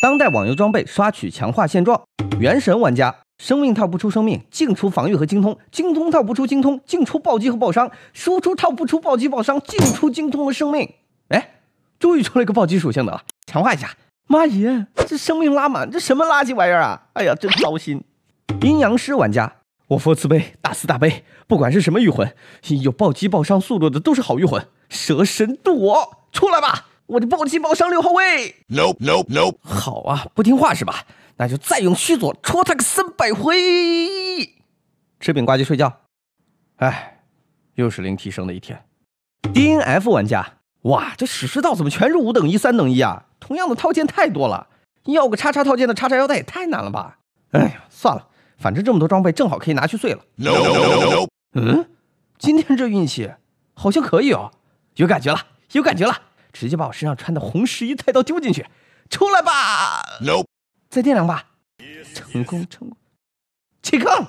当代网游装备刷取强化现状，原神玩家生命套不出生命，净出防御和精通；精通套不出精通，净出暴击和暴伤；输出套不出暴击暴伤，净出精通和生命。哎，终于出了一个暴击属性的了，强化一下。妈耶，这生命拉满，这什么垃圾玩意儿啊！哎呀，真糟心。阴阳师玩家，我佛慈悲，大慈大悲，不管是什么御魂，有暴击暴伤速度的都是好御魂。蛇神渡我，出来吧。我的暴击暴伤六号位，nope nope nope，好啊，不听话是吧？那就再用虚左戳他个三百回，吃饼挂机睡觉。哎，又是零提升的一天。DNF 玩家，哇，这史诗道怎么全是五等一、三等一啊？同样的套件太多了，要个叉叉套件的叉叉腰带也太难了吧？哎呀，算了，反正这么多装备正好可以拿去碎了。nope nope nope，嗯，今天这运气好像可以哦，有感觉了，有感觉了。直接把我身上穿的红十一太刀丢进去，出来吧！再掂两把，成功成功，起坑。